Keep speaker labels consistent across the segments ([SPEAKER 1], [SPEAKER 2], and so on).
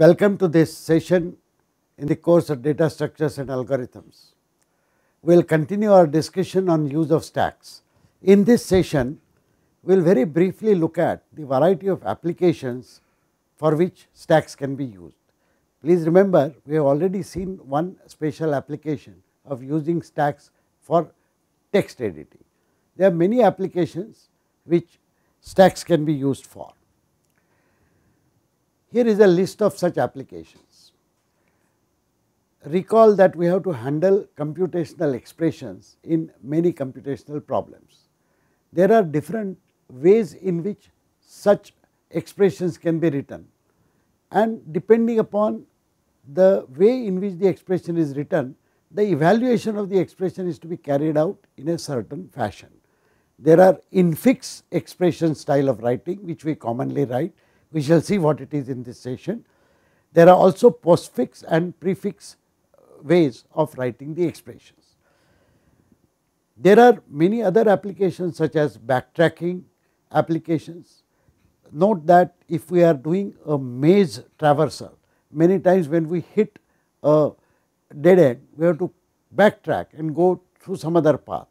[SPEAKER 1] Welcome to this session in the course of data structures and algorithms. We will continue our discussion on use of stacks. In this session, we will very briefly look at the variety of applications for which stacks can be used. Please remember, we have already seen one special application of using stacks for text editing. There are many applications which stacks can be used for. Here is a list of such applications. Recall that we have to handle computational expressions in many computational problems. There are different ways in which such expressions can be written and depending upon the way in which the expression is written, the evaluation of the expression is to be carried out in a certain fashion. There are infix expression style of writing which we commonly write we shall see what it is in this session. There are also postfix and prefix uh, ways of writing the expressions. There are many other applications such as backtracking applications. Note that if we are doing a maze traversal, many times when we hit a dead end, we have to backtrack and go through some other path.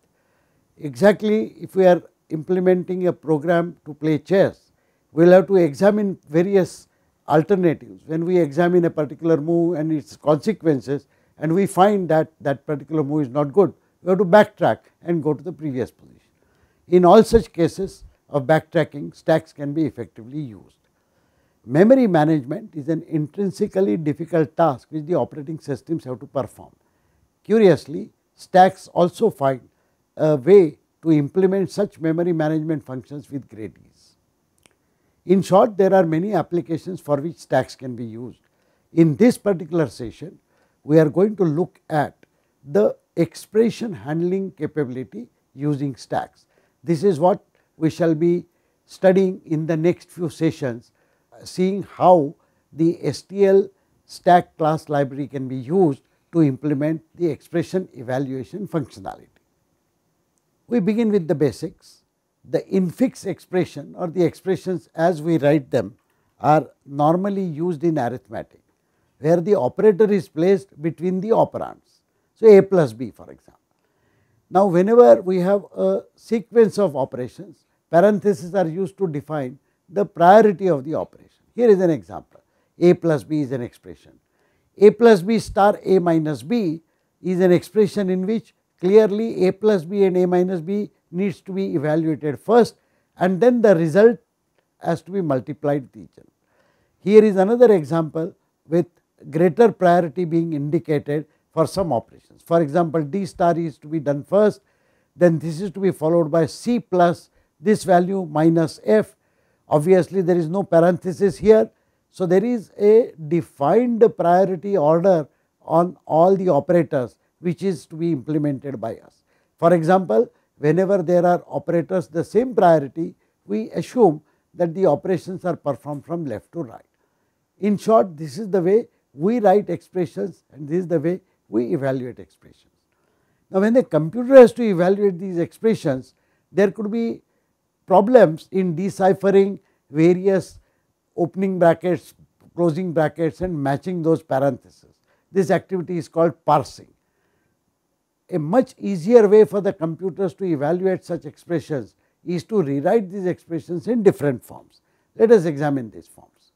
[SPEAKER 1] Exactly if we are implementing a program to play chess, we will have to examine various alternatives when we examine a particular move and its consequences and we find that that particular move is not good, we have to backtrack and go to the previous position. In all such cases of backtracking stacks can be effectively used. Memory management is an intrinsically difficult task which the operating systems have to perform. Curiously stacks also find a way to implement such memory management functions with great ease. In short, there are many applications for which stacks can be used. In this particular session, we are going to look at the expression handling capability using stacks. This is what we shall be studying in the next few sessions, seeing how the STL stack class library can be used to implement the expression evaluation functionality. We begin with the basics the infix expression or the expressions as we write them are normally used in arithmetic where the operator is placed between the operands. So, a plus b for example. Now, whenever we have a sequence of operations parentheses are used to define the priority of the operation. Here is an example a plus b is an expression a plus b star a minus b is an expression in which clearly a plus b and a minus b needs to be evaluated first and then the result has to be multiplied with each other. Here is another example with greater priority being indicated for some operations. For example, d star is to be done first, then this is to be followed by c plus this value minus f. Obviously, there is no parenthesis here. So, there is a defined priority order on all the operators which is to be implemented by us. For example, whenever there are operators the same priority we assume that the operations are performed from left to right. In short this is the way we write expressions and this is the way we evaluate expressions. Now when the computer has to evaluate these expressions there could be problems in deciphering various opening brackets, closing brackets and matching those parentheses. This activity is called parsing a much easier way for the computers to evaluate such expressions is to rewrite these expressions in different forms. Let us examine these forms.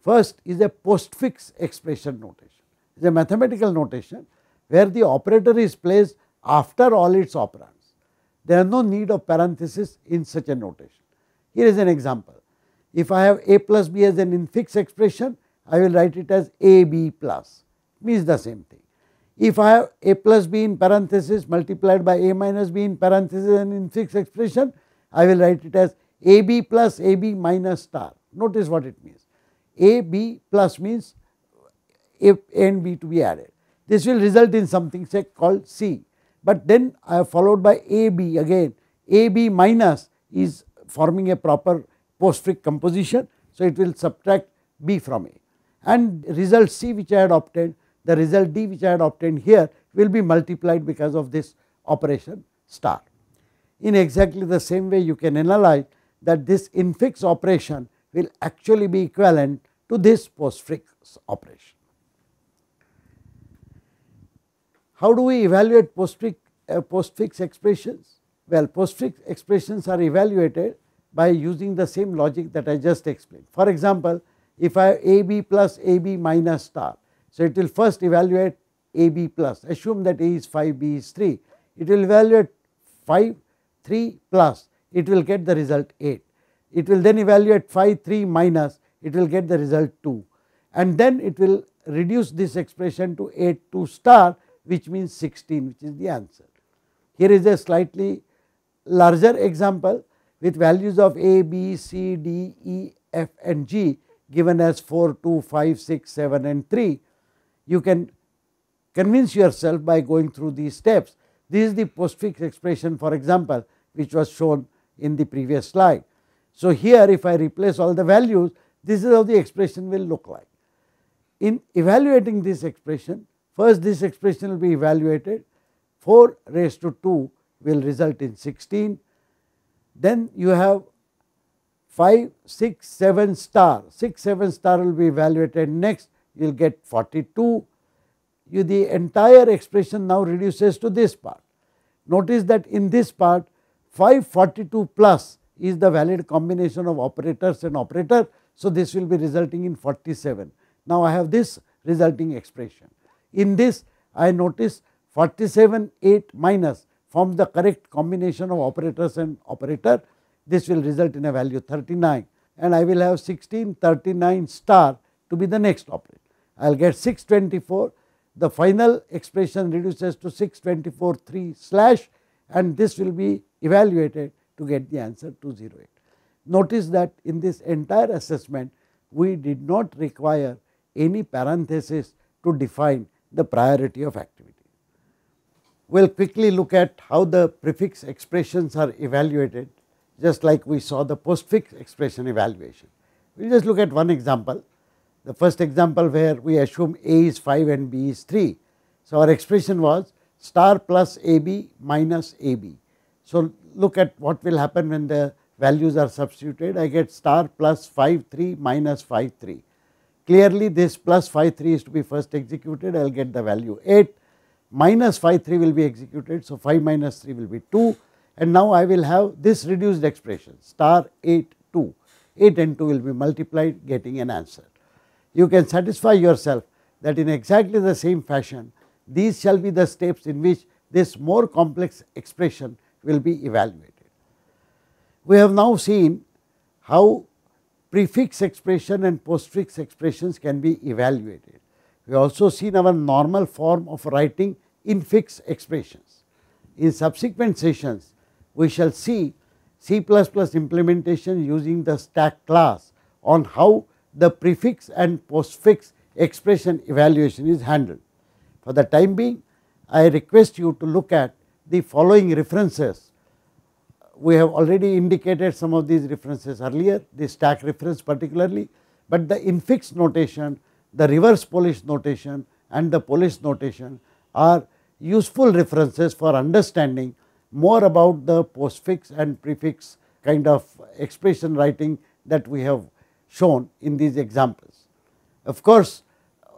[SPEAKER 1] First is a postfix expression notation, it is a mathematical notation where the operator is placed after all its operands. There is no need of parenthesis in such a notation. Here is an example. If I have a plus b as an infix expression, I will write it as ab plus, means the same thing. If I have a plus b in parenthesis multiplied by a minus b in parenthesis and in fixed expression, I will write it as ab plus ab minus star. Notice what it means. ab plus means a and b to be added. This will result in something say called c, but then I uh, have followed by ab again. ab minus is forming a proper postfix composition. So, it will subtract b from a and result c which I had obtained the result D which I had obtained here will be multiplied because of this operation star. In exactly the same way you can analyze that this infix operation will actually be equivalent to this postfix operation. How do we evaluate postfix, uh, postfix expressions? Well, postfix expressions are evaluated by using the same logic that I just explained. For example, if I have AB plus AB minus star, so, it will first evaluate A B plus, assume that A is 5, B is 3. It will evaluate 5, 3 plus, it will get the result 8. It will then evaluate 5, 3 minus, it will get the result 2. And then it will reduce this expression to 8, 2 star which means 16 which is the answer. Here is a slightly larger example with values of A, B, C, D, E, F and G given as 4, 2, 5, 6, 7 and 3 you can convince yourself by going through these steps. This is the postfix expression for example, which was shown in the previous slide. So, here if I replace all the values, this is how the expression will look like. In evaluating this expression, first this expression will be evaluated 4 raised to 2 will result in 16. Then you have 5, 6, 7 star, 6, 7 star will be evaluated next you will get 42. You, the entire expression now reduces to this part. Notice that in this part 542 plus is the valid combination of operators and operator. So, this will be resulting in 47. Now, I have this resulting expression. In this I notice 47 8 minus forms the correct combination of operators and operator. This will result in a value 39 and I will have 16 39 star to be the next operator. I will get 624. The final expression reduces to 6243 slash and this will be evaluated to get the answer 208. Notice that in this entire assessment we did not require any parenthesis to define the priority of activity. We will quickly look at how the prefix expressions are evaluated just like we saw the postfix expression evaluation. We will just look at one example the first example where we assume A is 5 and B is 3. So, our expression was star plus AB minus AB. So, look at what will happen when the values are substituted I get star plus 5 3 minus 5 3. Clearly this plus 5 3 is to be first executed I will get the value 8 minus 5 3 will be executed. So, 5 minus 3 will be 2 and now I will have this reduced expression star 8 2 8 and 2 will be multiplied getting an answer you can satisfy yourself that in exactly the same fashion these shall be the steps in which this more complex expression will be evaluated. We have now seen how prefix expression and postfix expressions can be evaluated. We also seen our normal form of writing infix expressions. In subsequent sessions, we shall see C++ implementation using the stack class on how the prefix and postfix expression evaluation is handled. For the time being, I request you to look at the following references. We have already indicated some of these references earlier, the stack reference particularly, but the infix notation, the reverse Polish notation and the Polish notation are useful references for understanding more about the postfix and prefix kind of expression writing that we have shown in these examples. Of course,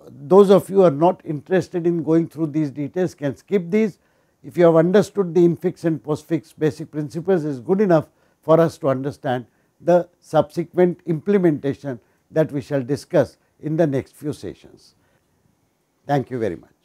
[SPEAKER 1] those of you are not interested in going through these details can skip these. If you have understood the infix and postfix basic principles is good enough for us to understand the subsequent implementation that we shall discuss in the next few sessions. Thank you very much.